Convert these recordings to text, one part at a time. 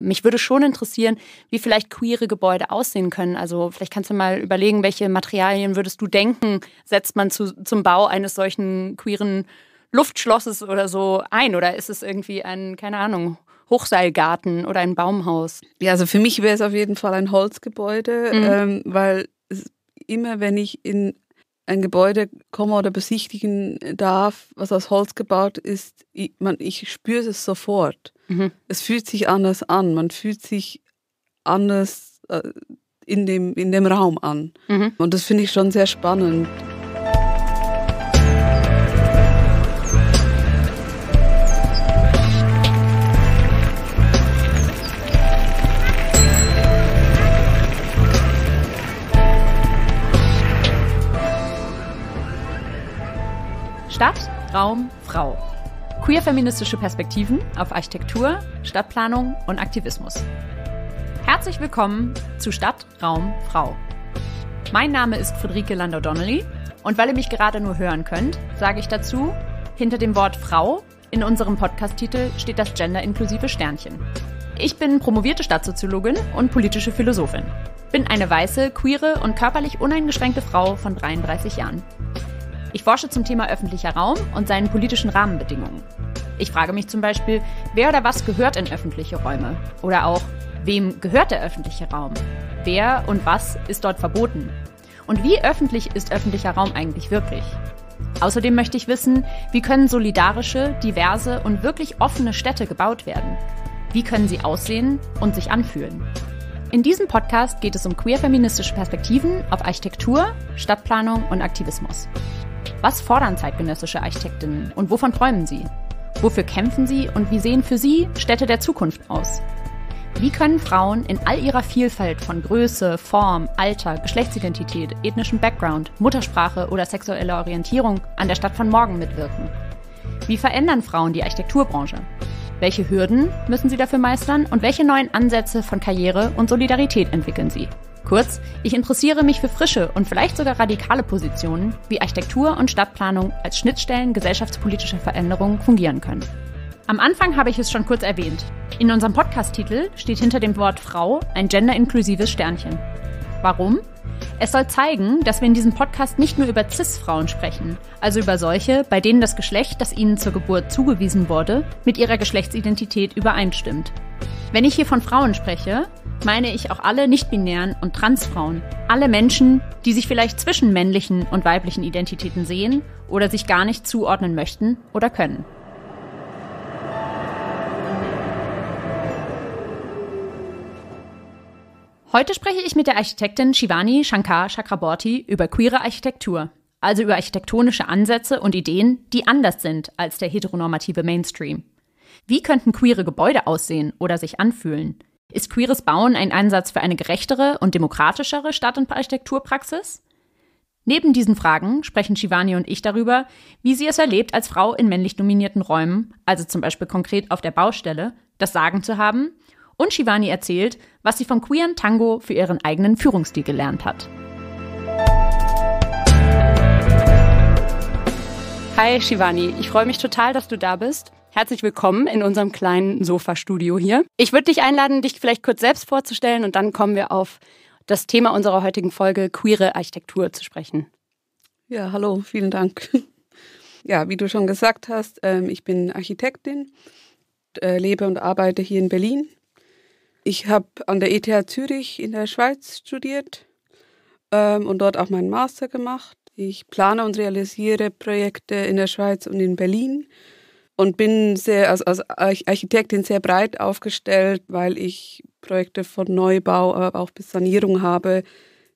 Mich würde schon interessieren, wie vielleicht queere Gebäude aussehen können. Also vielleicht kannst du mal überlegen, welche Materialien würdest du denken, setzt man zu, zum Bau eines solchen queeren Luftschlosses oder so ein? Oder ist es irgendwie ein, keine Ahnung, Hochseilgarten oder ein Baumhaus? Ja, also für mich wäre es auf jeden Fall ein Holzgebäude, mhm. ähm, weil immer wenn ich in ein Gebäude komme oder besichtigen darf, was aus Holz gebaut ist, ich, man, ich spüre es sofort. Mhm. Es fühlt sich anders an. Man fühlt sich anders äh, in, dem, in dem Raum an. Mhm. Und das finde ich schon sehr spannend. Stadt, Raum, Frau queer-feministische Perspektiven auf Architektur, Stadtplanung und Aktivismus. Herzlich willkommen zu Stadt, Raum, Frau. Mein Name ist Friederike Landau-Donnelly und weil ihr mich gerade nur hören könnt, sage ich dazu, hinter dem Wort Frau in unserem Podcast-Titel steht das gender-inklusive Sternchen. Ich bin promovierte Stadtsoziologin und politische Philosophin. Bin eine weiße, queere und körperlich uneingeschränkte Frau von 33 Jahren. Ich forsche zum Thema öffentlicher Raum und seinen politischen Rahmenbedingungen. Ich frage mich zum Beispiel, wer oder was gehört in öffentliche Räume? Oder auch, wem gehört der öffentliche Raum? Wer und was ist dort verboten? Und wie öffentlich ist öffentlicher Raum eigentlich wirklich? Außerdem möchte ich wissen, wie können solidarische, diverse und wirklich offene Städte gebaut werden? Wie können sie aussehen und sich anfühlen? In diesem Podcast geht es um queer-feministische Perspektiven auf Architektur, Stadtplanung und Aktivismus. Was fordern zeitgenössische Architektinnen und wovon träumen sie? Wofür kämpfen sie und wie sehen für sie Städte der Zukunft aus? Wie können Frauen in all ihrer Vielfalt von Größe, Form, Alter, Geschlechtsidentität, ethnischem Background, Muttersprache oder sexueller Orientierung an der Stadt von morgen mitwirken? Wie verändern Frauen die Architekturbranche? Welche Hürden müssen sie dafür meistern und welche neuen Ansätze von Karriere und Solidarität entwickeln sie? Kurz, ich interessiere mich für frische und vielleicht sogar radikale Positionen, wie Architektur und Stadtplanung als Schnittstellen gesellschaftspolitischer Veränderungen fungieren können. Am Anfang habe ich es schon kurz erwähnt. In unserem Podcast-Titel steht hinter dem Wort Frau ein genderinklusives Sternchen. Warum? Es soll zeigen, dass wir in diesem Podcast nicht nur über CIS-Frauen sprechen, also über solche, bei denen das Geschlecht, das ihnen zur Geburt zugewiesen wurde, mit ihrer Geschlechtsidentität übereinstimmt. Wenn ich hier von Frauen spreche, meine ich auch alle nichtbinären und Transfrauen, alle Menschen, die sich vielleicht zwischen männlichen und weiblichen Identitäten sehen oder sich gar nicht zuordnen möchten oder können. Heute spreche ich mit der Architektin Shivani Shankar Chakraborty über queere Architektur, also über architektonische Ansätze und Ideen, die anders sind als der heteronormative Mainstream. Wie könnten queere Gebäude aussehen oder sich anfühlen? Ist queeres Bauen ein Ansatz für eine gerechtere und demokratischere Stadt- und Architekturpraxis? Neben diesen Fragen sprechen Shivani und ich darüber, wie sie es erlebt, als Frau in männlich dominierten Räumen, also zum Beispiel konkret auf der Baustelle, das Sagen zu haben. Und Shivani erzählt, was sie vom queeren Tango für ihren eigenen Führungsstil gelernt hat. Hi Shivani, ich freue mich total, dass du da bist. Herzlich willkommen in unserem kleinen Sofa-Studio hier. Ich würde dich einladen, dich vielleicht kurz selbst vorzustellen und dann kommen wir auf das Thema unserer heutigen Folge queere Architektur zu sprechen. Ja, hallo, vielen Dank. Ja, wie du schon gesagt hast, ähm, ich bin Architektin, äh, lebe und arbeite hier in Berlin. Ich habe an der ETH Zürich in der Schweiz studiert ähm, und dort auch meinen Master gemacht. Ich plane und realisiere Projekte in der Schweiz und in Berlin und bin sehr als, als Architektin sehr breit aufgestellt, weil ich Projekte von Neubau, aber auch bis Sanierung habe,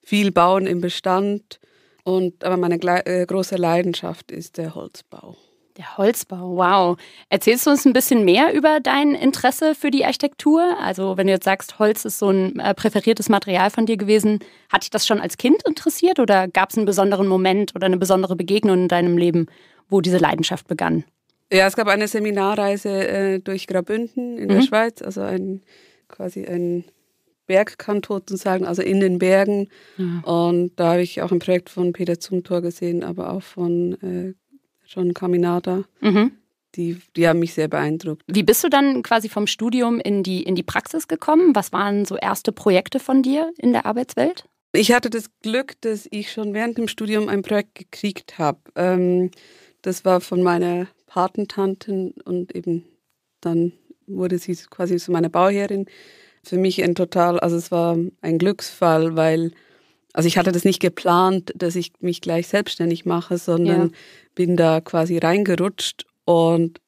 viel Bauen im Bestand und aber meine äh, große Leidenschaft ist der Holzbau. Der Holzbau, wow. Erzählst du uns ein bisschen mehr über dein Interesse für die Architektur? Also, wenn du jetzt sagst, Holz ist so ein äh, präferiertes Material von dir gewesen, hat dich das schon als Kind interessiert oder gab es einen besonderen Moment oder eine besondere Begegnung in deinem Leben, wo diese Leidenschaft begann? Ja, es gab eine Seminarreise äh, durch Grabünden in mhm. der Schweiz, also ein quasi ein Bergkanto sozusagen, also in den Bergen. Ja. Ah. Und da habe ich auch ein Projekt von Peter Zumthor gesehen, aber auch von äh, John Caminata. Mhm. Die, die haben mich sehr beeindruckt. Wie bist du dann quasi vom Studium in die, in die Praxis gekommen? Was waren so erste Projekte von dir in der Arbeitswelt? Ich hatte das Glück, dass ich schon während dem Studium ein Projekt gekriegt habe. Ähm, das war von meiner Patentanten und eben dann wurde sie quasi zu meiner Bauherrin. Für mich ein total, also es war ein Glücksfall, weil, also ich hatte das nicht geplant, dass ich mich gleich selbstständig mache, sondern ja. bin da quasi reingerutscht und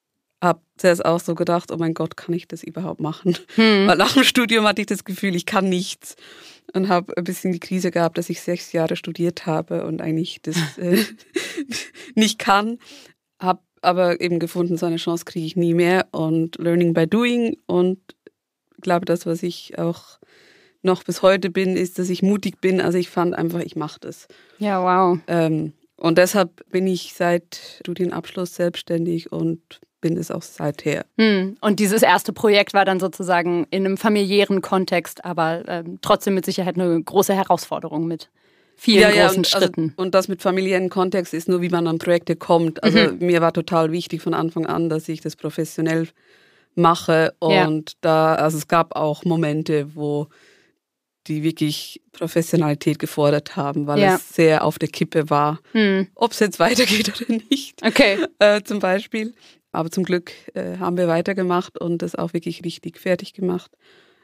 habe zuerst auch so gedacht, oh mein Gott, kann ich das überhaupt machen? Hm. Weil nach dem Studium hatte ich das Gefühl, ich kann nichts und habe ein bisschen die Krise gehabt, dass ich sechs Jahre studiert habe und eigentlich das äh, nicht kann. Habe aber eben gefunden, so eine Chance kriege ich nie mehr. Und Learning by Doing. Und ich glaube, das, was ich auch noch bis heute bin, ist, dass ich mutig bin. Also ich fand einfach, ich mache das. Ja, wow. Ähm, und deshalb bin ich seit Studienabschluss selbstständig und bin es auch seither. Hm. Und dieses erste Projekt war dann sozusagen in einem familiären Kontext, aber ähm, trotzdem mit Sicherheit eine große Herausforderung mit vielen ja, großen ja, und, also Schritten. Also, und das mit familiären Kontext ist nur, wie man an Projekte kommt. Also mhm. mir war total wichtig von Anfang an, dass ich das professionell mache. Und ja. da, also es gab auch Momente, wo die wirklich Professionalität gefordert haben, weil ja. es sehr auf der Kippe war, mhm. ob es jetzt weitergeht oder nicht. Okay. Äh, zum Beispiel. Aber zum Glück äh, haben wir weitergemacht und das auch wirklich richtig fertig gemacht.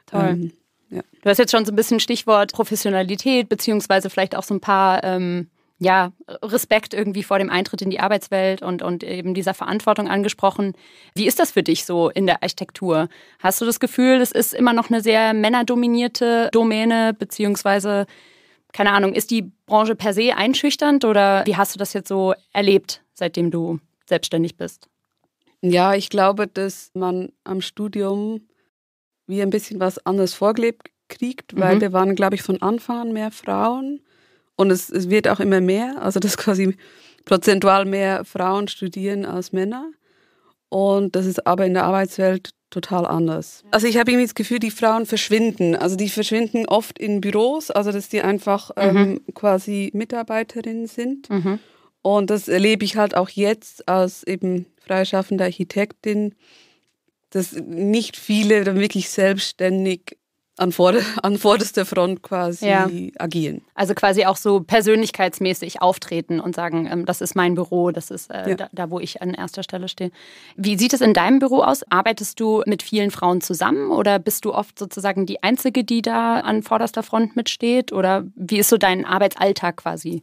Toll. Ähm, ja. Du hast jetzt schon so ein bisschen Stichwort Professionalität, beziehungsweise vielleicht auch so ein paar ähm, ja, Respekt irgendwie vor dem Eintritt in die Arbeitswelt und, und eben dieser Verantwortung angesprochen. Wie ist das für dich so in der Architektur? Hast du das Gefühl, es ist immer noch eine sehr männerdominierte Domäne, beziehungsweise, keine Ahnung, ist die Branche per se einschüchternd oder wie hast du das jetzt so erlebt, seitdem du selbstständig bist? Ja, ich glaube, dass man am Studium wir ein bisschen was anders vorgelebt kriegt, weil mhm. wir waren, glaube ich, von Anfang an mehr Frauen und es, es wird auch immer mehr, also dass quasi prozentual mehr Frauen studieren als Männer. Und das ist aber in der Arbeitswelt total anders. Also ich habe irgendwie das Gefühl, die Frauen verschwinden. Also die verschwinden oft in Büros, also dass die einfach mhm. ähm, quasi Mitarbeiterinnen sind. Mhm. Und das erlebe ich halt auch jetzt als eben freischaffende Architektin, dass nicht viele dann wirklich selbstständig an, vorder an vorderster Front quasi ja. agieren. Also quasi auch so persönlichkeitsmäßig auftreten und sagen, ähm, das ist mein Büro, das ist äh, ja. da, da, wo ich an erster Stelle stehe. Wie sieht es in deinem Büro aus? Arbeitest du mit vielen Frauen zusammen oder bist du oft sozusagen die Einzige, die da an vorderster Front mitsteht? Oder wie ist so dein Arbeitsalltag quasi?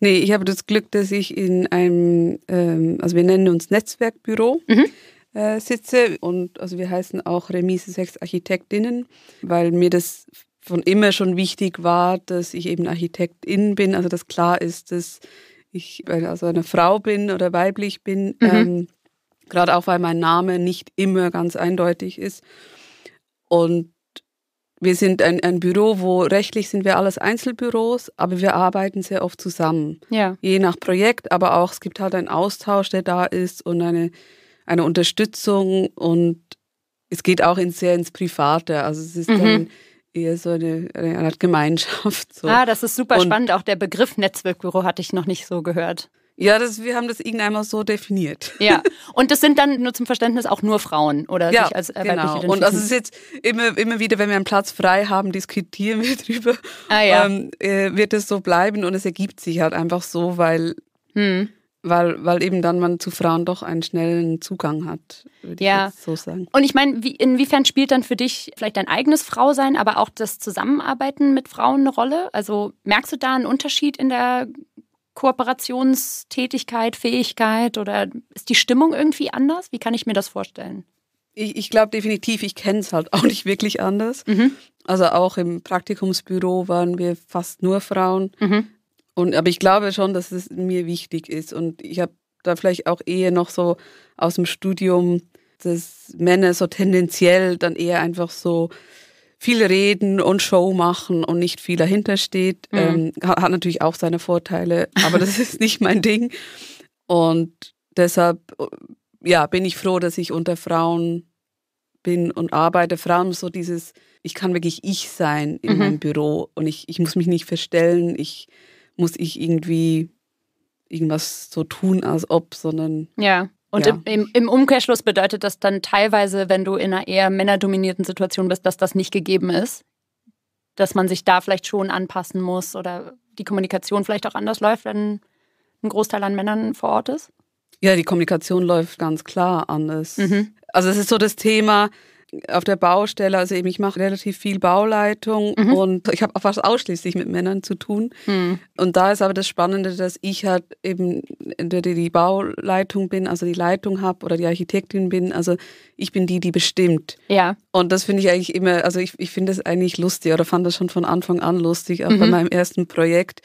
Nee, ich habe das Glück, dass ich in einem, ähm, also wir nennen uns Netzwerkbüro. Mhm äh, sitze. Und also wir heißen auch Remise Sechs Architektinnen, weil mir das von immer schon wichtig war, dass ich eben Architektin bin, also dass klar ist, dass ich also eine Frau bin oder weiblich bin, mhm. ähm, gerade auch weil mein Name nicht immer ganz eindeutig ist. Und wir sind ein, ein Büro, wo rechtlich sind wir alles Einzelbüros, aber wir arbeiten sehr oft zusammen. Ja. Je nach Projekt, aber auch es gibt halt einen Austausch, der da ist und eine einer Unterstützung und es geht auch in sehr ins Private. Also es ist mhm. dann eher so eine, eine Art Gemeinschaft. So. Ah, das ist super und spannend. Auch der Begriff Netzwerkbüro hatte ich noch nicht so gehört. Ja, das, wir haben das irgendeinmal so definiert. Ja, und das sind dann nur zum Verständnis auch nur Frauen oder ja, sich als äh, genau. Und also es ist jetzt immer, immer wieder, wenn wir einen Platz frei haben, diskutieren wir drüber. Ah, ja. Ähm, äh, wird es so bleiben und es ergibt sich halt einfach so, weil hm weil, weil eben dann man zu Frauen doch einen schnellen Zugang hat, würde ja. ich so sagen. Und ich meine, wie, inwiefern spielt dann für dich vielleicht dein eigenes Frausein, aber auch das Zusammenarbeiten mit Frauen eine Rolle? Also merkst du da einen Unterschied in der Kooperationstätigkeit, Fähigkeit oder ist die Stimmung irgendwie anders? Wie kann ich mir das vorstellen? Ich, ich glaube definitiv, ich kenne es halt auch nicht wirklich anders. Mhm. Also auch im Praktikumsbüro waren wir fast nur Frauen. Mhm. Und, aber ich glaube schon, dass es mir wichtig ist. Und ich habe da vielleicht auch eher noch so aus dem Studium, dass Männer so tendenziell dann eher einfach so viel reden und Show machen und nicht viel dahinter steht. Mhm. Ähm, hat, natürlich auch seine Vorteile, aber das ist nicht mein Ding. Und deshalb ja, bin ich froh, dass ich unter Frauen bin und arbeite. Frauen so dieses, ich kann wirklich ich sein in mhm. meinem Büro und ich, ich muss mich nicht verstellen. Ich, muss ich irgendwie irgendwas so tun, als ob, sondern. Ja. Und ja. im, im, Umkehrschluss bedeutet das dann teilweise, wenn du in einer eher männerdominierten Situation bist, dass das nicht gegeben ist. Dass man sich da vielleicht schon anpassen muss oder die Kommunikation vielleicht auch anders läuft, wenn ein Großteil an Männern vor Ort ist? Ja, die Kommunikation läuft ganz klar anders. Mhm. Also es ist so das Thema, auf der Baustelle, also eben ich mache relativ viel Bauleitung mhm. und ich habe fast ausschließlich mit Männern zu tun. Mhm. Und da ist aber das Spannende, dass ich halt eben entweder die Bauleitung bin, also die Leitung habe oder die Architektin bin. Also ich bin die, die bestimmt. Ja. Und das finde ich eigentlich immer, also ich, ich finde das eigentlich lustig oder fand das schon von Anfang an lustig, auch mhm. bei meinem ersten Projekt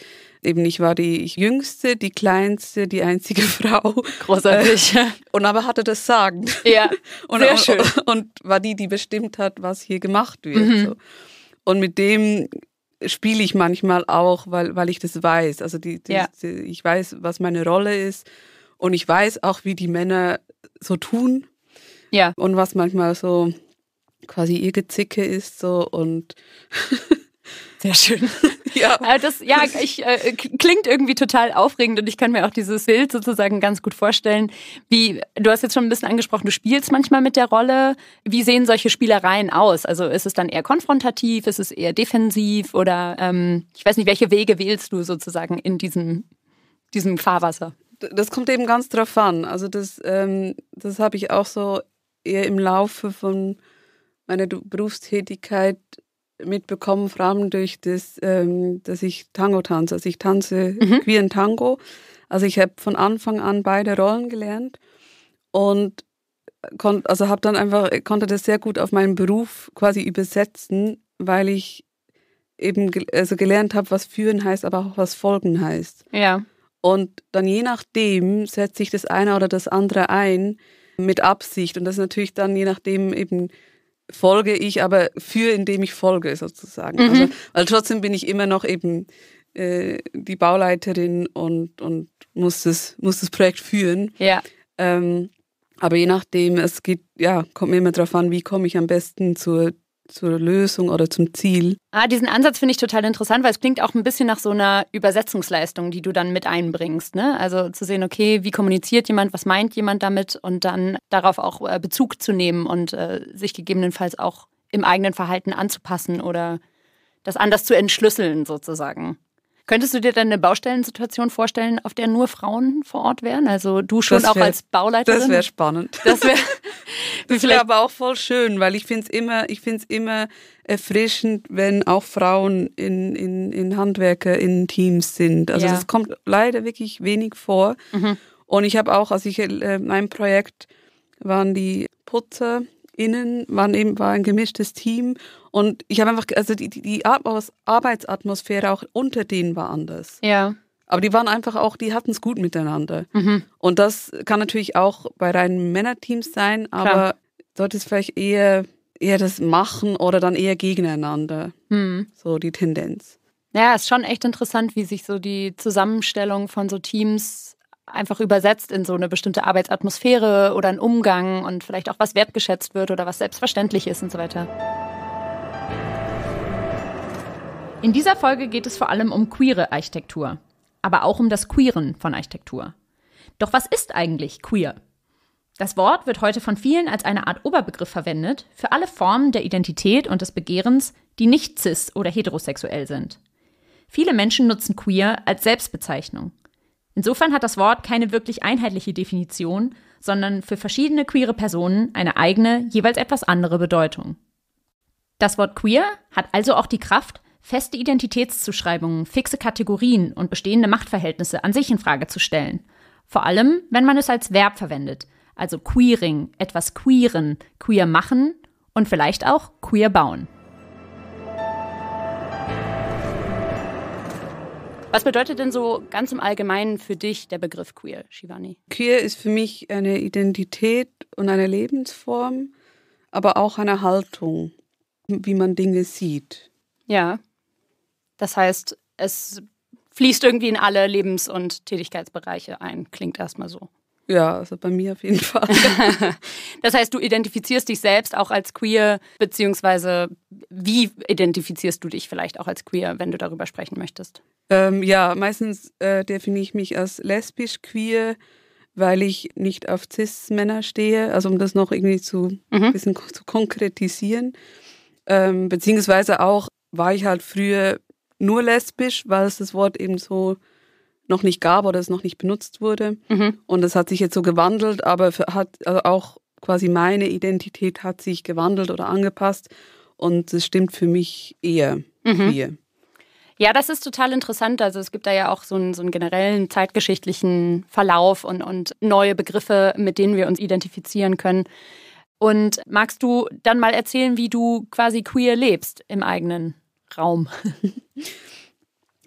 eben ich war die jüngste, die kleinste, die einzige Frau. Großartig. Äh, und aber hatte das Sagen. Ja. und, sehr und, schön. und war die, die bestimmt hat, was hier gemacht wird. Mhm. So. Und mit dem spiele ich manchmal auch, weil, weil ich das weiß. Also die, die, ja. die, ich weiß, was meine Rolle ist und ich weiß auch, wie die Männer so tun. Ja. Und was manchmal so quasi ihr Gezicke ist so und Sehr schön. Äh, ja, das, ja ich, äh, klingt irgendwie total aufregend und ich kann mir auch dieses Bild sozusagen ganz gut vorstellen. Wie, du hast jetzt schon ein bisschen angesprochen, du spielst manchmal mit der Rolle. Wie sehen solche Spielereien aus? Also ist es dann eher konfrontativ, ist es eher defensiv oder ähm, ich weiß nicht, welche Wege wählst du sozusagen in diesem, diesem Fahrwasser? Das kommt eben ganz drauf an. Also das, ähm, das habe ich auch so eher im Laufe von meiner Berufstätigkeit mitbekommen, vor allem durch das, ähm, dass ich Tango tanze. Also ich tanze mhm. queeren Tango. Also ich habe von Anfang an beide Rollen gelernt und konnt, also habe dann einfach konnte das sehr gut auf meinen Beruf quasi übersetzen, weil ich eben ge also gelernt habe, was führen heißt, aber auch was folgen heißt. Ja. Und dann je nachdem setze ich das eine oder das andere ein mit Absicht und das ist natürlich dann je nachdem eben folge ich aber für, indem ich folge sozusagen. Mhm. Also, weil trotzdem bin ich immer noch eben äh, die Bauleiterin und, und muss, das, muss das Projekt führen. Ja. Ähm, aber je nachdem, es geht, ja, kommt mir immer darauf an, wie komme ich am besten zur zur Lösung oder zum Ziel. Ah, diesen Ansatz finde ich total interessant, weil es klingt auch ein bisschen nach so einer Übersetzungsleistung, die du dann mit einbringst. Ne? Also zu sehen, okay, wie kommuniziert jemand, was meint jemand damit und dann darauf auch äh, Bezug zu nehmen und äh, sich gegebenenfalls auch im eigenen Verhalten anzupassen oder das anders zu entschlüsseln sozusagen. Könntest du dir dann eine Baustellensituation vorstellen, auf der nur Frauen vor Ort wären? Also du schon wär, auch als Bauleiterin? Das wäre spannend. Das wäre wär aber auch voll schön, weil ich finde es immer, ich find's immer erfrischend, wenn auch Frauen in, in, in Handwerker, in Teams sind. Also ja. das kommt leider wirklich wenig vor. Mhm. Und ich habe auch, als ich in äh, meinem Projekt waren die Putzer innen waren eben war ein gemischtes Team und ich habe einfach, also die, die, Arbeitsatmosphäre auch unter denen war anders. Ja. Aber die waren einfach auch, die hatten es gut miteinander. Mhm. Und das kann natürlich auch bei reinen Männerteams sein, aber Klar. dort ist vielleicht eher, eher das Machen oder dann eher gegeneinander. Mhm. So die Tendenz. Ja, ist schon echt interessant, wie sich so die Zusammenstellung von so Teams einfach übersetzt in so eine bestimmte Arbeitsatmosphäre oder einen Umgang und vielleicht auch was wertgeschätzt wird oder was selbstverständlich ist und so weiter. In dieser Folge geht es vor allem um queere Architektur, aber auch um das Queeren von Architektur. Doch was ist eigentlich queer? Das Wort wird heute von vielen als eine Art Oberbegriff verwendet für alle Formen der Identität und des Begehrens, die nicht cis oder heterosexuell sind. Viele Menschen nutzen queer als Selbstbezeichnung Insofern hat das Wort keine wirklich einheitliche Definition, sondern für verschiedene queere Personen eine eigene, jeweils etwas andere Bedeutung. Das Wort queer hat also auch die Kraft, feste Identitätszuschreibungen, fixe Kategorien und bestehende Machtverhältnisse an sich in Frage zu stellen. Vor allem, wenn man es als Verb verwendet, also queering, etwas queeren, queer machen und vielleicht auch queer bauen. Was bedeutet denn so ganz im Allgemeinen für dich der Begriff queer, Shivani? Queer ist für mich eine Identität und eine Lebensform, aber auch eine Haltung, wie man Dinge sieht. Ja. Das heißt, es fließt irgendwie in alle Lebens- und Tätigkeitsbereiche ein, klingt erstmal so. Ja, also bei mir auf jeden Fall. das heißt, du identifizierst dich selbst auch als queer, beziehungsweise wie identifizierst du dich vielleicht auch als queer, wenn du darüber sprechen möchtest? Ähm, ja, meistens äh, definiere ich mich als lesbisch queer, weil ich nicht auf Cis-Männer stehe, also um das noch irgendwie zu mhm. bisschen zu konkretisieren. Ähm, beziehungsweise auch war ich halt früher nur lesbisch, weil es das Wort eben so noch nicht gab oder es noch nicht benutzt wurde. Mhm. Und das hat sich jetzt so gewandelt, aber hat also auch quasi meine Identität hat sich gewandelt oder angepasst. Und es stimmt für mich eher mhm. hier. Ja, das ist total interessant. Also es gibt da ja auch so einen, so einen generellen zeitgeschichtlichen Verlauf und, und neue Begriffe, mit denen wir uns identifizieren können. Und magst du dann mal erzählen, wie du quasi queer lebst im eigenen Raum?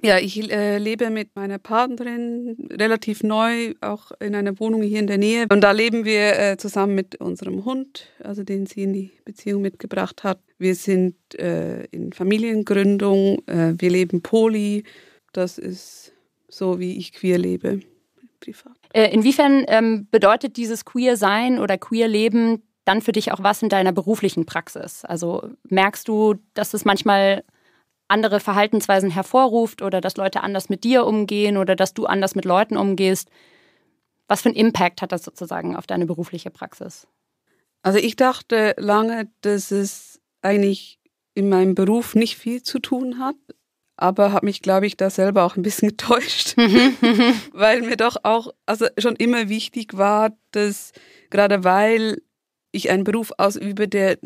Ja, ich äh, lebe mit meiner Partnerin relativ neu, auch in einer Wohnung hier in der Nähe. Und da leben wir äh, zusammen mit unserem Hund, also den sie in die Beziehung mitgebracht hat. Wir sind äh, in Familiengründung, äh, wir leben poli. Das ist so, wie ich queer lebe, privat. Äh, inwiefern ähm, bedeutet dieses Queer-Sein oder Queer-Leben dann für dich auch was in deiner beruflichen Praxis? Also merkst du, dass es manchmal andere Verhaltensweisen hervorruft oder dass Leute anders mit dir umgehen oder dass du anders mit Leuten umgehst. Was für einen Impact hat das sozusagen auf deine berufliche Praxis? Also ich dachte lange, dass es eigentlich in meinem Beruf nicht viel zu tun hat, aber habe mich, glaube ich, da selber auch ein bisschen getäuscht, weil mir doch auch also schon immer wichtig war, dass gerade weil ich einen Beruf ausübe, der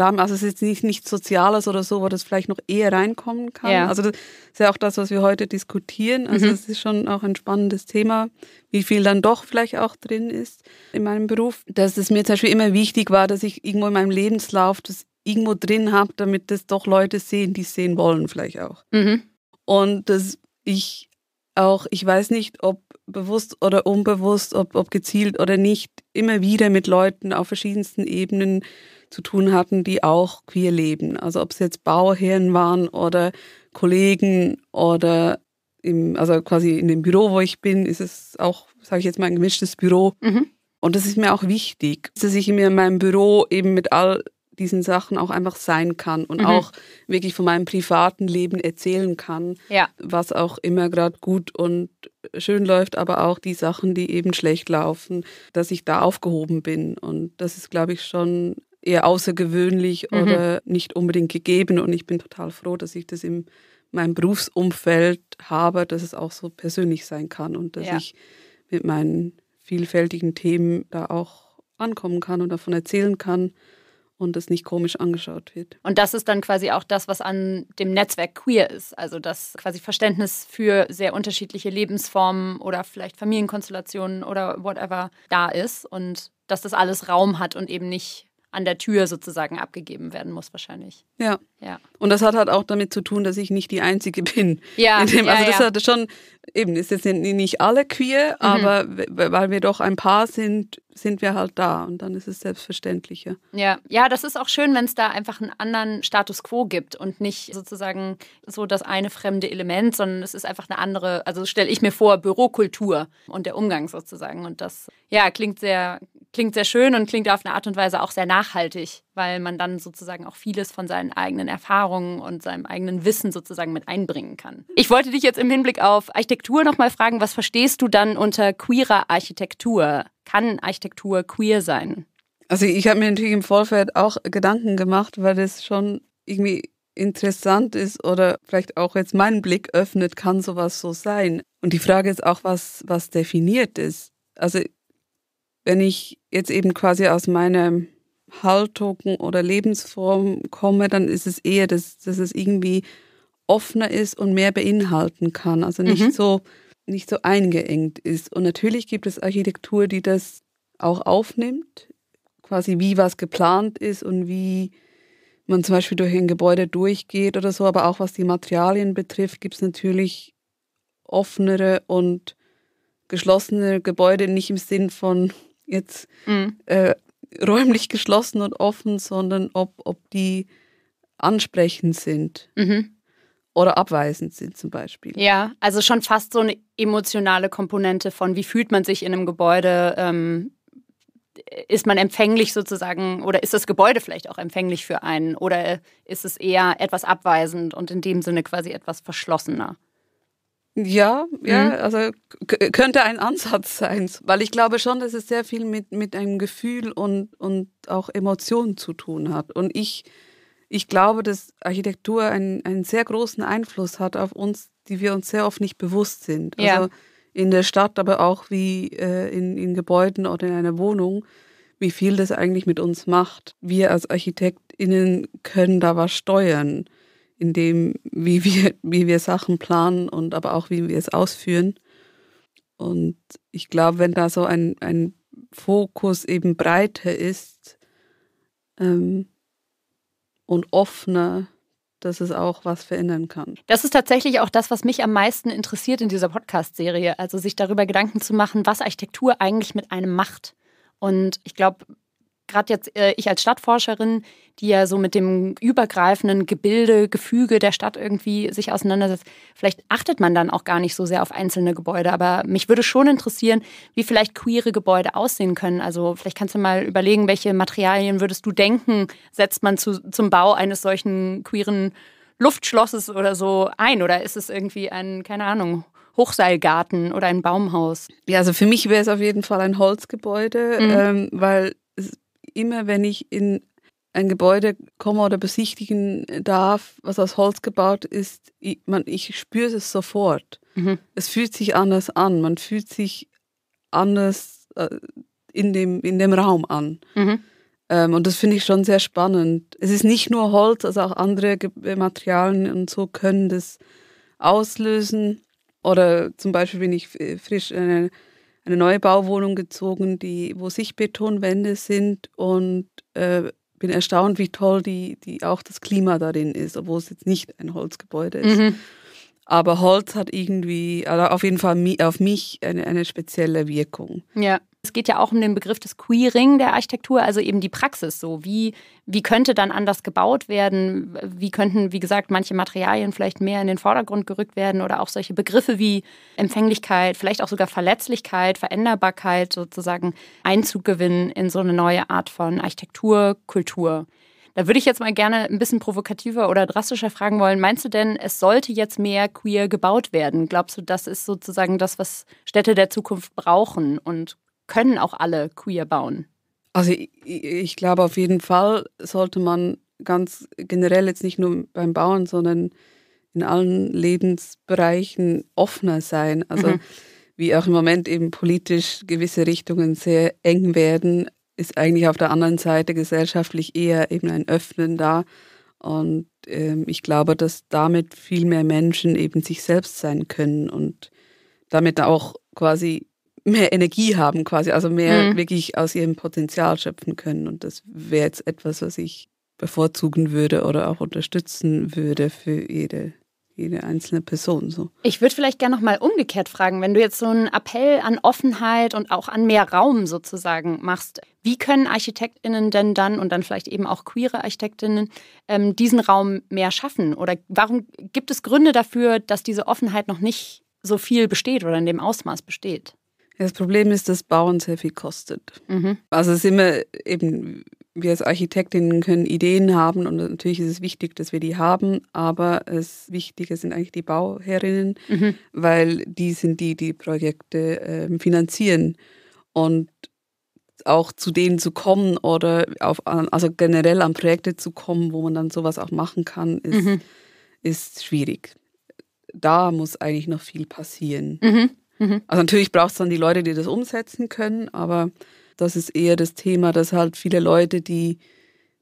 Rahmen, also es ist nicht nichts Soziales oder so, wo das vielleicht noch eher reinkommen kann. Ja. Also das ist ja auch das, was wir heute diskutieren. Also mhm. es mhm. ist schon auch ein spannendes Thema, wie viel dann doch vielleicht auch drin ist in meinem Beruf. Dass es mir zum Beispiel immer wichtig war, dass ich irgendwo in meinem Lebenslauf das irgendwo drin habe, damit das doch Leute sehen, die es sehen wollen vielleicht auch. Mhm. Und dass ich auch, ich weiß nicht, ob bewusst oder unbewusst, ob, ob gezielt oder nicht, immer wieder mit Leuten auf verschiedensten Ebenen zu tun hatten, die auch queer leben. Also ob es jetzt Bauherren waren oder Kollegen oder im, also quasi in dem Büro, wo ich bin, ist es auch, sage ich jetzt mal, ein gemischtes Büro. Mhm. Und das ist mir auch wichtig, dass ich mir in meinem Büro eben mit all diesen Sachen auch einfach sein kann und mhm. auch wirklich von meinem privaten Leben erzählen kann, ja. was auch immer gerade gut und schön läuft, aber auch die Sachen, die eben schlecht laufen, dass ich da aufgehoben bin. Und das ist, glaube ich, schon eher außergewöhnlich mhm. oder nicht unbedingt gegeben. Und ich bin total froh, dass ich das in meinem Berufsumfeld habe, dass es auch so persönlich sein kann und dass ja. ich mit meinen vielfältigen Themen da auch ankommen kann und davon erzählen kann und das nicht komisch angeschaut wird. Und das ist dann quasi auch das, was an dem Netzwerk queer ist. Also das quasi Verständnis für sehr unterschiedliche Lebensformen oder vielleicht Familienkonstellationen oder whatever da ist und dass das alles Raum hat und eben nicht an der Tür sozusagen abgegeben werden muss wahrscheinlich. Ja. ja. Und das hat halt auch damit zu tun, dass ich nicht die Einzige bin. Ja. Dem, ja also das ja. hat schon, eben, es sind nicht alle queer, mhm. aber weil wir doch ein paar sind, sind wir halt da und dann ist es selbstverständlicher. Ja, ja das ist auch schön, wenn es da einfach einen anderen Status quo gibt und nicht sozusagen so das eine fremde Element, sondern es ist einfach eine andere, also stelle ich mir vor, Bürokultur und der Umgang sozusagen. Und das, ja, klingt sehr klingt sehr schön und klingt auf eine Art und Weise auch sehr nachhaltig, weil man dann sozusagen auch vieles von seinen eigenen Erfahrungen und seinem eigenen Wissen sozusagen mit einbringen kann. Ich wollte dich jetzt im Hinblick auf Architektur nochmal fragen, was verstehst du dann unter queerer Architektur? Kann Architektur queer sein? Also ich habe mir natürlich im Vorfeld auch Gedanken gemacht, weil es schon irgendwie interessant ist oder vielleicht auch jetzt meinen Blick öffnet, kann sowas so sein. Und die Frage ist auch, was, was definiert ist. Also wenn ich jetzt eben quasi aus meiner Haltung oder Lebensform komme, dann ist es eher, dass, dass es irgendwie offener ist und mehr beinhalten kann. Also nicht mhm. so nicht so eingeengt ist. Und natürlich gibt es Architektur, die das auch aufnimmt, quasi wie was geplant ist und wie man zum Beispiel durch ein Gebäude durchgeht oder so, aber auch was die Materialien betrifft, gibt es natürlich offenere und geschlossene Gebäude, nicht im Sinn von jetzt mhm. äh, räumlich geschlossen und offen, sondern ob, ob die ansprechend sind mhm. oder abweisend sind zum Beispiel. Ja, also schon fast so eine emotionale Komponente von, wie fühlt man sich in einem Gebäude, ähm, ist man empfänglich sozusagen oder ist das Gebäude vielleicht auch empfänglich für einen oder ist es eher etwas abweisend und in dem Sinne quasi etwas verschlossener? Ja, ja, mhm. also könnte ein Ansatz sein, weil ich glaube schon, dass es sehr viel mit, mit einem Gefühl und, und auch Emotionen zu tun hat. Und ich, ich glaube, dass Architektur einen, einen sehr großen Einfluss hat auf uns, die wir uns sehr oft nicht bewusst sind. Ja. Also in der Stadt, aber auch wie äh, in, in Gebäuden oder in einer Wohnung, wie viel das eigentlich mit uns macht. Wir als ArchitektInnen können da was steuern in dem, wie wir, wie wir Sachen planen und aber auch, wie wir es ausführen. Und ich glaube, wenn da so ein, ein Fokus eben breiter ist ähm, und offener, dass es auch was verändern kann. Das ist tatsächlich auch das, was mich am meisten interessiert in dieser Podcast-Serie. Also sich darüber Gedanken zu machen, was Architektur eigentlich mit einem macht. Und ich glaube, gerade jetzt äh, ich als Stadtforscherin, die ja so mit dem übergreifenden Gebilde, Gefüge der Stadt irgendwie sich auseinandersetzt, vielleicht achtet man dann auch gar nicht so sehr auf einzelne Gebäude. Aber mich würde schon interessieren, wie vielleicht queere Gebäude aussehen können. Also vielleicht kannst du mal überlegen, welche Materialien würdest du denken, setzt man zu, zum Bau eines solchen queeren Luftschlosses oder so ein? Oder ist es irgendwie ein, keine Ahnung, Hochseilgarten oder ein Baumhaus? Ja, also für mich wäre es auf jeden Fall ein Holzgebäude, mhm. ähm, weil immer, wenn ich in ein Gebäude komme oder besichtigen darf, was aus Holz gebaut ist, ich, man, ich spüre es sofort. Mhm. Es fühlt sich anders an. Man fühlt sich anders äh, in, dem, in dem Raum an. Mhm. Ähm, und das finde ich schon sehr spannend. Es ist nicht nur Holz, also auch andere Ge äh, Materialien und so können das auslösen. Oder zum Beispiel, wenn ich äh, frisch eine äh, eine neue Bauwohnung gezogen, die, wo Sichtbetonwände sind und äh, bin erstaunt, wie toll die, die auch das Klima darin ist, obwohl es jetzt nicht ein Holzgebäude ist. Mhm. Aber Holz hat irgendwie, also auf jeden Fall mi, auf mich eine, eine spezielle Wirkung. Ja. Es geht ja auch um den Begriff des Queering der Architektur, also eben die Praxis so. Wie, wie könnte dann anders gebaut werden? Wie könnten, wie gesagt, manche Materialien vielleicht mehr in den Vordergrund gerückt werden oder auch solche Begriffe wie Empfänglichkeit, vielleicht auch sogar Verletzlichkeit, Veränderbarkeit sozusagen Einzug gewinnen in so eine neue Art von Architektur, Kultur. Da würde ich jetzt mal gerne ein bisschen provokativer oder drastischer fragen wollen. Meinst du denn, es sollte jetzt mehr queer gebaut werden? Glaubst du, das ist sozusagen das, was Städte der Zukunft brauchen und können auch alle queer bauen? Also ich, ich glaube, auf jeden Fall sollte man ganz generell jetzt nicht nur beim Bauen, sondern in allen Lebensbereichen offener sein. Also mhm. wie auch im Moment eben politisch gewisse Richtungen sehr eng werden, ist eigentlich auf der anderen Seite gesellschaftlich eher eben ein Öffnen da. Und ähm, ich glaube, dass damit viel mehr Menschen eben sich selbst sein können und damit auch quasi mehr Energie haben quasi, also mehr mhm. wirklich aus ihrem Potenzial schöpfen können. Und das wäre jetzt etwas, was ich bevorzugen würde oder auch unterstützen würde für jede, jede einzelne Person. So. Ich würde vielleicht gerne nochmal umgekehrt fragen, wenn du jetzt so einen Appell an Offenheit und auch an mehr Raum sozusagen machst, wie können ArchitektInnen denn dann und dann vielleicht eben auch queere ArchitektInnen ähm, diesen Raum mehr schaffen? Oder warum gibt es Gründe dafür, dass diese Offenheit noch nicht so viel besteht oder in dem Ausmaß besteht? Das Problem ist, dass Bauen sehr viel kostet. Mhm. Also es ist immer eben, wir als Architektinnen können Ideen haben und natürlich ist es wichtig, dass wir die haben, aber es wichtiger sind eigentlich die Bauherrinnen, mhm. weil die sind die, die Projekte äh, finanzieren. Und auch zu denen zu kommen oder auf, also generell an Projekte zu kommen, wo man dann sowas auch machen kann, ist, mhm. ist schwierig. Da muss eigentlich noch viel passieren. Mhm. Mhm. Also natürlich braucht es dann die Leute, die das umsetzen können, aber das ist eher das Thema, dass halt viele Leute, die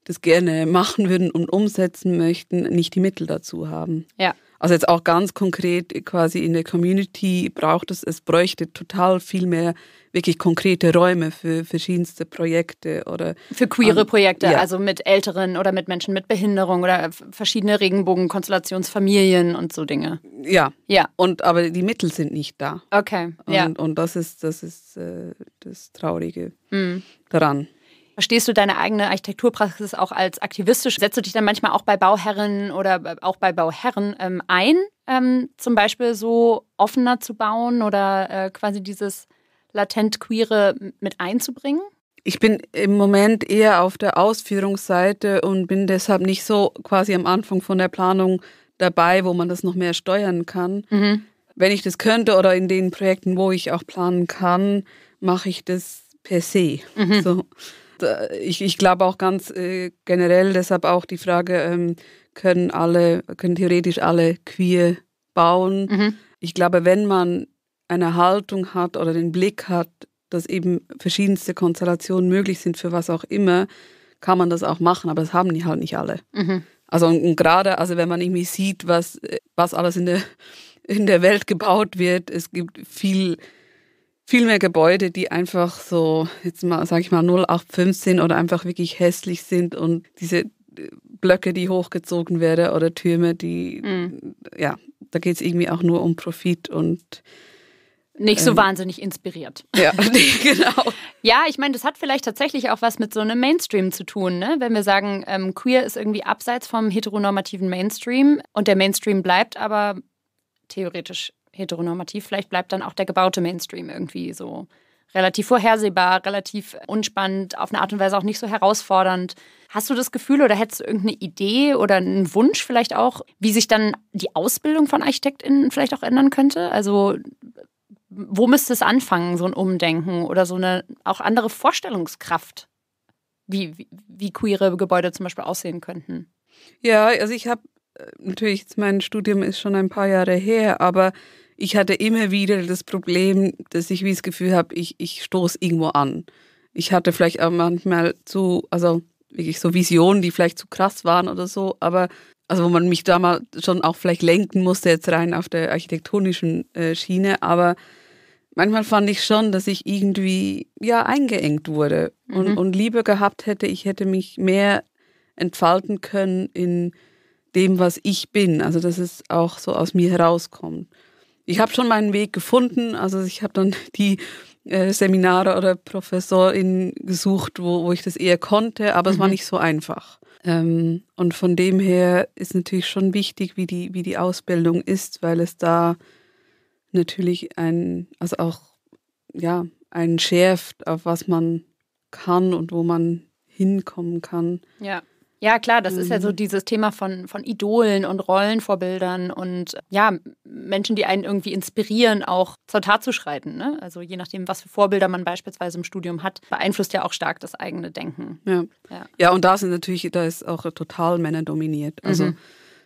das gerne machen würden und umsetzen möchten, nicht die Mittel dazu haben. Ja. Also jetzt auch ganz konkret quasi in der Community braucht es, es bräuchte total viel mehr wirklich konkrete Räume für verschiedenste Projekte oder für queere um, ähm, Projekte, ja. also mit Älteren oder mit Menschen mit Behinderung oder verschiedene Regenbogen, Konstellationsfamilien und so Dinge. Ja. Ja. Und aber die Mittel sind nicht da. Okay. Und, ja. und das ist das ist äh, das Traurige mhm. daran. Verstehst du deine eigene Architekturpraxis auch als aktivistisch? Setzt du dich dann manchmal auch bei Bauherren oder äh, auch bei Bauherren ähm, ein, ähm, zum Beispiel so offener zu bauen oder äh, quasi dieses latent queere mit einzubringen? Ich bin im Moment eher auf der Ausführungsseite und bin deshalb nicht so quasi am Anfang von der Planung dabei, wo man das noch mehr steuern kann. Mhm. Wenn ich das könnte oder in den Projekten, wo ich auch planen kann, mache ich das per se. Mhm. So ich, ich glaube auch ganz äh, generell, deshalb auch die Frage, ähm, können alle, können theoretisch alle queer bauen. Mhm. Ich glaube, wenn man eine Haltung hat oder den Blick hat, dass eben verschiedenste Konstellationen möglich sind für was auch immer, kann man das auch machen, aber das haben die halt nicht alle. Mhm. Also und, und gerade, also wenn man irgendwie sieht, was, äh, was alles in der, in der Welt gebaut wird, es gibt viel viel mehr Gebäude, die einfach so, jetzt mal, sag ich mal, 0815 sind oder einfach wirklich hässlich sind und diese äh, Blöcke, die hochgezogen werden oder Türme, die, mhm. ja, da geht es irgendwie auch nur um Profit und nicht so ähm, wahnsinnig inspiriert. Ja, genau. ja, ich meine, das hat vielleicht tatsächlich auch was mit so einem Mainstream zu tun, ne? Wenn wir sagen, ähm, queer ist irgendwie abseits vom heteronormativen Mainstream und der Mainstream bleibt aber theoretisch heteronormativ. Vielleicht bleibt dann auch der gebaute Mainstream irgendwie so relativ vorhersehbar, relativ unspannend, auf eine Art und Weise auch nicht so herausfordernd. Hast du das Gefühl oder hättest du irgendeine Idee oder einen Wunsch vielleicht auch, wie sich dann die Ausbildung von ArchitektInnen vielleicht auch ändern könnte? Also wo müsste es anfangen, so ein Umdenken oder so eine auch andere Vorstellungskraft, wie, wie, wie queere Gebäude zum Beispiel aussehen könnten? Ja, also ich habe äh, natürlich, mein Studium ist schon ein paar Jahre her, aber ich hatte immer wieder das Problem, dass ich wie das Gefühl habe, ich, ich stoße irgendwo an. Ich hatte vielleicht auch manchmal zu, also wirklich so Visionen, die vielleicht zu krass waren oder so, aber also wo man mich damals schon auch vielleicht lenken musste, jetzt rein auf der architektonischen äh, Schiene, aber manchmal fand ich schon, dass ich irgendwie ja eingeengt wurde mhm. und, und lieber gehabt hätte, ich hätte mich mehr entfalten können in dem, was ich bin, also dass es auch so aus mir herauskommt ich habe schon meinen Weg gefunden. Also ich habe dann die äh, Seminare oder ProfessorInnen gesucht, wo, wo ich das eher konnte, aber mhm. es war mhm. nicht so einfach. Ähm, und von dem her ist natürlich schon wichtig, wie die, wie die Ausbildung ist, weil es da natürlich ein, also auch, ja, einen schärft, auf was man kann und wo man hinkommen kann. Ja. Ja, klar, das mhm. ist ja so mhm. dieses Thema von, von Idolen und Rollenvorbildern und ja, Menschen, die einen irgendwie inspirieren, auch zur Tat zu schreiten. Ne? Also je nachdem, was für Vorbilder man beispielsweise im Studium hat, beeinflusst ja auch stark das eigene Denken. Ja, ja. ja und da sind natürlich, da ist auch total Männer dominiert. Also mhm.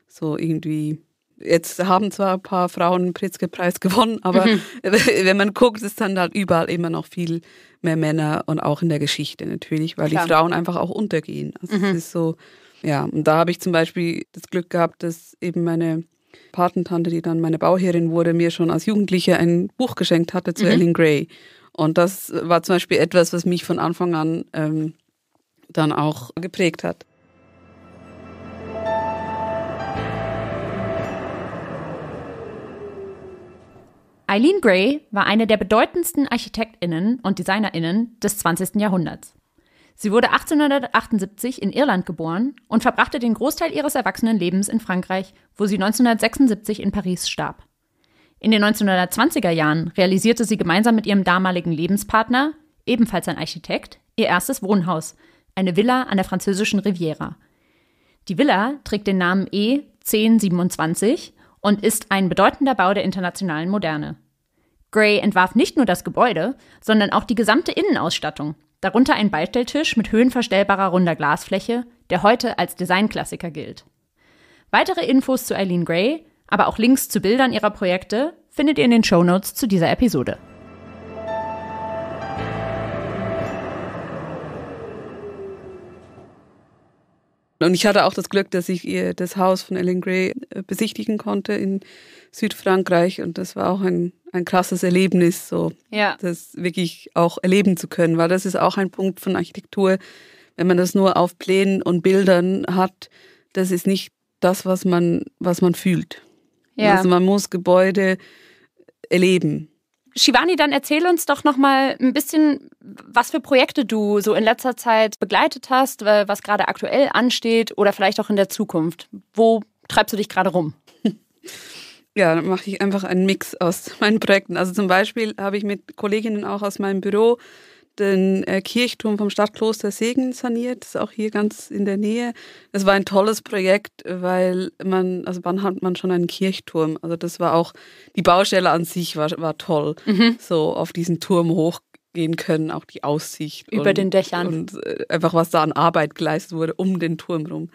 so irgendwie jetzt haben zwar ein paar Frauen den pritzke preis gewonnen, aber mhm. wenn man guckt, ist dann halt überall immer noch viel mehr Männer und auch in der Geschichte natürlich, weil Klar. die Frauen einfach auch untergehen. Also mhm. das ist so, ja, und da habe ich zum Beispiel das Glück gehabt, dass eben meine Patentante, die dann meine Bauherrin wurde, mir schon als Jugendliche ein Buch geschenkt hatte zu mhm. Ellen Gray. Und das war zum Beispiel etwas, was mich von Anfang an ähm, dann auch geprägt hat. Eileen Gray war eine der bedeutendsten Architektinnen und Designerinnen des 20. Jahrhunderts. Sie wurde 1878 in Irland geboren und verbrachte den Großteil ihres erwachsenen Lebens in Frankreich, wo sie 1976 in Paris starb. In den 1920er Jahren realisierte sie gemeinsam mit ihrem damaligen Lebenspartner, ebenfalls ein Architekt, ihr erstes Wohnhaus, eine Villa an der französischen Riviera. Die Villa trägt den Namen E1027 und ist ein bedeutender Bau der internationalen Moderne. Gray entwarf nicht nur das Gebäude, sondern auch die gesamte Innenausstattung, darunter ein Beistelltisch mit höhenverstellbarer runder Glasfläche, der heute als Designklassiker gilt. Weitere Infos zu Eileen Gray, aber auch Links zu Bildern ihrer Projekte findet ihr in den Shownotes zu dieser Episode. Und ich hatte auch das Glück, dass ich ihr das Haus von Ellen Gray äh, besichtigen konnte in Südfrankreich. Und das war auch ein, ein krasses Erlebnis, so ja. das wirklich auch erleben zu können, weil das ist auch ein Punkt von Architektur. Wenn man das nur auf Plänen und Bildern hat, das ist nicht das, was man, was man fühlt. Ja. Also man muss Gebäude erleben. Shivani, dann erzähl uns doch nochmal ein bisschen, was für Projekte du so in letzter Zeit begleitet hast, was gerade aktuell ansteht oder vielleicht auch in der Zukunft. Wo treibst du dich gerade rum? Ja, dann mache ich einfach einen Mix aus meinen Projekten. Also zum Beispiel habe ich mit Kolleginnen auch aus meinem Büro den äh, Kirchturm vom Stadtkloster Segen saniert. Das ist auch hier ganz in der Nähe. Es war ein tolles Projekt, weil man, also wann hat man schon einen Kirchturm? Also das war auch, die Baustelle an sich war, war toll. Mhm. So auf diesen Turm hochgehen können, auch die Aussicht. Über und, den Dächern. Und äh, einfach, was da an Arbeit geleistet wurde, um den Turm rum.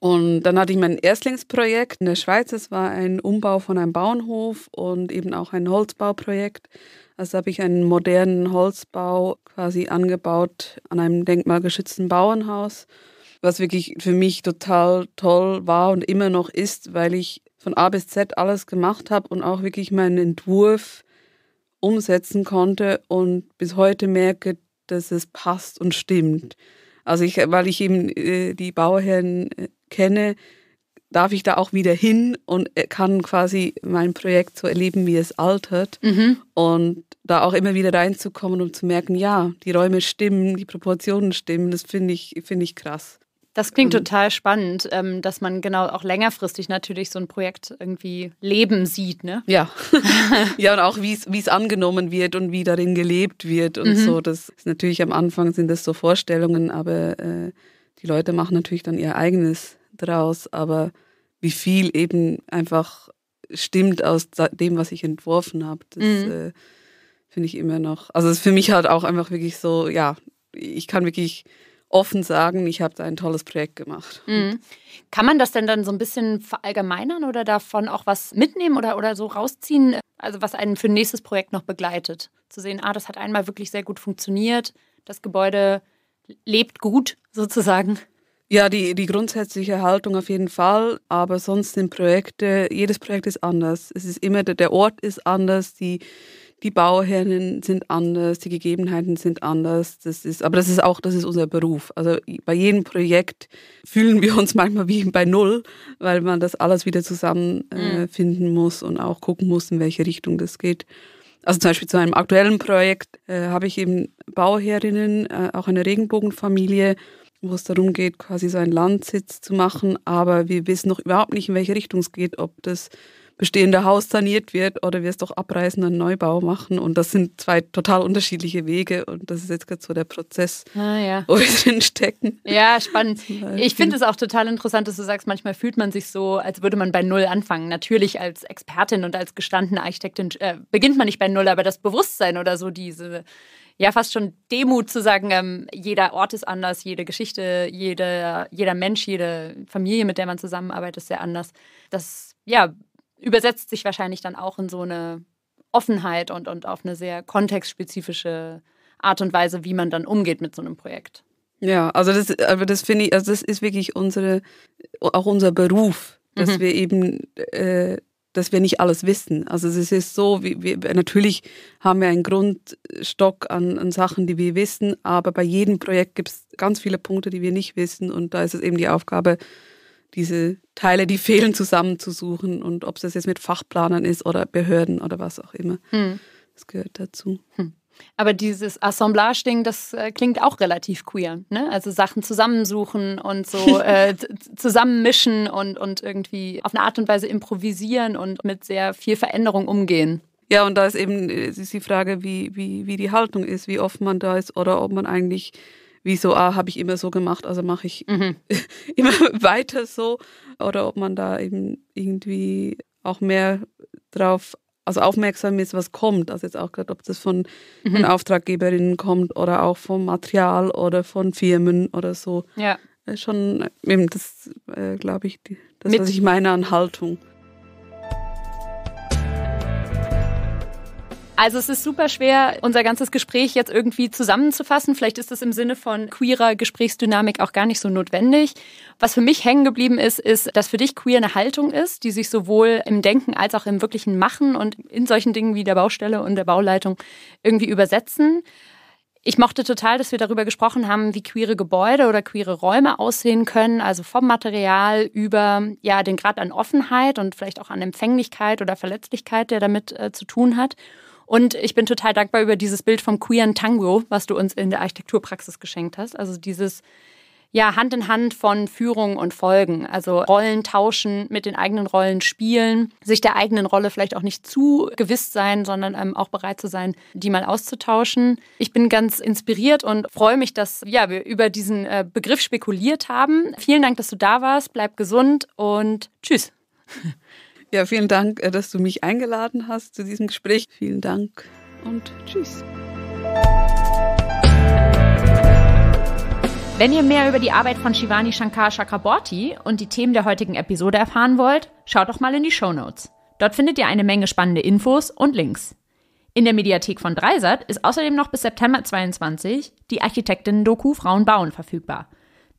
Und dann hatte ich mein Erstlingsprojekt in der Schweiz. Es war ein Umbau von einem Bauernhof und eben auch ein Holzbauprojekt. Also habe ich einen modernen Holzbau quasi angebaut an einem denkmalgeschützten Bauernhaus, was wirklich für mich total toll war und immer noch ist, weil ich von A bis Z alles gemacht habe und auch wirklich meinen Entwurf umsetzen konnte und bis heute merke, dass es passt und stimmt. Also ich, weil ich eben äh, die Bauherren äh, kenne, darf ich da auch wieder hin und kann quasi mein Projekt so erleben, wie es altert. Mhm. Und da auch immer wieder reinzukommen und zu merken, ja, die Räume stimmen, die Proportionen stimmen, das finde ich, find ich krass. Das klingt mhm. total spannend, ähm, dass man genau auch längerfristig natürlich so ein Projekt irgendwie leben sieht, ne? Ja. ja, und auch wie es angenommen wird und wie darin gelebt wird und mhm. so. Das ist natürlich am Anfang sind das so Vorstellungen, aber äh, die Leute machen natürlich dann ihr eigenes draus, aber wie viel eben einfach stimmt aus dem, was ich entworfen habe, das mhm. äh, finde ich immer noch. Also für mich halt auch einfach wirklich so, ja, ich kann wirklich offen sagen, ich habe da ein tolles Projekt gemacht. Mhm. Kann man das denn dann so ein bisschen verallgemeinern oder davon auch was mitnehmen oder, oder so rausziehen, also was einen für ein nächstes Projekt noch begleitet? Zu sehen, ah, das hat einmal wirklich sehr gut funktioniert, das Gebäude lebt gut sozusagen. Ja, die, die grundsätzliche Haltung auf jeden Fall, aber sonst sind Projekte, jedes Projekt ist anders. Es ist immer, der Ort ist anders, die, die Bauherren sind anders, die Gegebenheiten sind anders. Das ist, aber das ist auch, das ist unser Beruf. Also bei jedem Projekt fühlen wir uns manchmal wie bei Null, weil man das alles wieder zusammenfinden äh, mhm. muss und auch gucken muss, in welche Richtung das geht. Also zum Beispiel zu einem aktuellen Projekt äh, habe ich eben Bauherrinnen, äh, auch eine Regenbogenfamilie, wo es darum geht, quasi so einen Landsitz zu machen. Aber wir wissen noch überhaupt nicht, in welche Richtung es geht, ob das bestehende Haus saniert wird oder wir es doch abreißen und einen Neubau machen. Und das sind zwei total unterschiedliche Wege und das ist jetzt gerade so der Prozess, ah, ja. wo wir drin stecken. Ja, spannend. Ich finde es auch total interessant, dass du sagst, manchmal fühlt man sich so, als würde man bei Null anfangen. Natürlich als Expertin und als gestandene Architektin äh, beginnt man nicht bei Null, aber das Bewusstsein oder so diese ja fast schon Demut zu sagen, ähm, jeder Ort ist anders, jede Geschichte, jeder, jeder Mensch, jede Familie, mit der man zusammenarbeitet, ist sehr anders. Das ja, übersetzt sich wahrscheinlich dann auch in so eine Offenheit und, und auf eine sehr kontextspezifische Art und Weise, wie man dann umgeht mit so einem Projekt. Ja, also das, aber das finde ich, also das ist wirklich unsere, auch unser Beruf, dass mhm. wir eben äh, dass wir nicht alles wissen. Also es ist so, wie, wir, natürlich haben wir einen Grundstock an, an, Sachen, die wir wissen, aber bei jedem Projekt gibt es ganz viele Punkte, die wir nicht wissen und da ist es eben die Aufgabe, diese Teile, die fehlen, zusammenzusuchen und ob es das jetzt mit Fachplanern ist oder Behörden oder was auch immer. Hm. Das gehört dazu. Hm. Aber dieses Assemblage-Ding, das äh, klingt auch relativ queer. Ne? Also Sachen zusammensuchen und so äh, zusammenmischen und, und irgendwie auf eine Art und Weise improvisieren und mit sehr viel Veränderung umgehen. Ja, und da ist eben äh, ist die Frage, wie, wie, wie die Haltung ist, wie oft man da ist oder ob man eigentlich wie so, ah, habe ich immer so gemacht, also mache ich mhm. immer weiter so. Oder ob man da eben irgendwie auch mehr drauf also aufmerksam ist, was kommt. Also jetzt auch gerade, ob das von, mhm. von Auftraggeberinnen kommt oder auch vom Material oder von Firmen oder so. Ja. Äh, schon äh, eben das, äh, glaube ich, die, das, Mit was ich meine an Haltung. Also es ist super schwer, unser ganzes Gespräch jetzt irgendwie zusammenzufassen. Vielleicht ist das im Sinne von queerer Gesprächsdynamik auch gar nicht so notwendig. Was für mich hängen geblieben ist, ist, dass für dich queer eine Haltung ist, die sich sowohl im Denken als auch im wirklichen Machen und in solchen Dingen wie der Baustelle und der Bauleitung irgendwie übersetzen. Ich mochte total, dass wir darüber gesprochen haben, wie queere Gebäude oder queere Räume aussehen können, also vom Material über ja den Grad an Offenheit und vielleicht auch an Empfänglichkeit oder Verletzlichkeit, der damit äh, zu tun hat. Und ich bin total dankbar über dieses Bild vom queeren Tango, was du uns in der Architekturpraxis geschenkt hast. Also dieses ja, Hand in Hand von Führung und Folgen. Also Rollen tauschen, mit den eigenen Rollen spielen, sich der eigenen Rolle vielleicht auch nicht zu gewiss sein, sondern ähm, auch bereit zu sein, die mal auszutauschen. Ich bin ganz inspiriert und freue mich, dass ja, wir über diesen äh, Begriff spekuliert haben. Vielen Dank, dass du da warst. Bleib gesund und tschüss. Ja, vielen Dank, äh, dass du mich eingeladen hast zu diesem Gespräch. Vielen Dank und tschüss. Wenn ihr mehr über die Arbeit von Shivani Shankar Chakraborty und die Themen der heutigen Episode erfahren wollt, schaut doch mal in die Show Notes. Dort findet ihr eine Menge spannende Infos und Links. In der Mediathek von Dreisat ist außerdem noch bis September 22 die Architektin doku Frauen bauen verfügbar.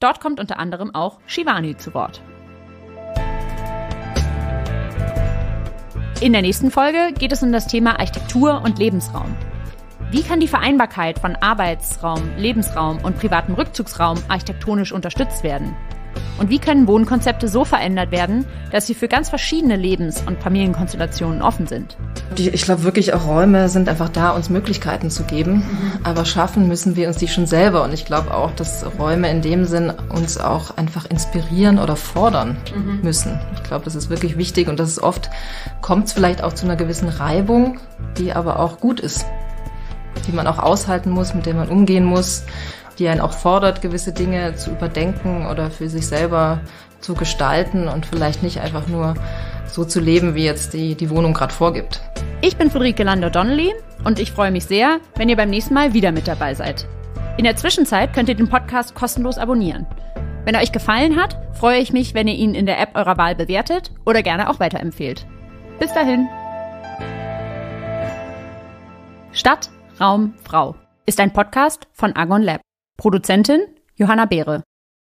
Dort kommt unter anderem auch Shivani zu Wort. In der nächsten Folge geht es um das Thema Architektur und Lebensraum. Wie kann die Vereinbarkeit von Arbeitsraum, Lebensraum und privatem Rückzugsraum architektonisch unterstützt werden? Und wie können Wohnkonzepte so verändert werden, dass sie für ganz verschiedene Lebens- und Familienkonstellationen offen sind? Ich glaube wirklich, auch Räume sind einfach da, uns Möglichkeiten zu geben. Mhm. Aber schaffen müssen wir uns die schon selber. Und ich glaube auch, dass Räume in dem Sinn uns auch einfach inspirieren oder fordern mhm. müssen. Ich glaube, das ist wirklich wichtig. Und das ist oft, kommt es vielleicht auch zu einer gewissen Reibung, die aber auch gut ist die man auch aushalten muss, mit der man umgehen muss, die einen auch fordert, gewisse Dinge zu überdenken oder für sich selber zu gestalten und vielleicht nicht einfach nur so zu leben, wie jetzt die, die Wohnung gerade vorgibt. Ich bin Friederike Lando-Donnelly und ich freue mich sehr, wenn ihr beim nächsten Mal wieder mit dabei seid. In der Zwischenzeit könnt ihr den Podcast kostenlos abonnieren. Wenn er euch gefallen hat, freue ich mich, wenn ihr ihn in der App eurer Wahl bewertet oder gerne auch weiterempfehlt. Bis dahin. Stadt, Raum, Frau ist ein Podcast von Agon Lab. Produzentin Johanna Beere.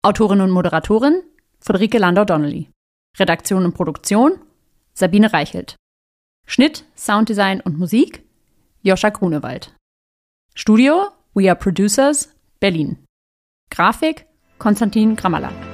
Autorin und Moderatorin Friederike Landau-Donnelly. Redaktion und Produktion Sabine Reichelt. Schnitt, Sounddesign und Musik Joscha Grunewald. Studio We Are Producers Berlin. Grafik Konstantin Gramalla.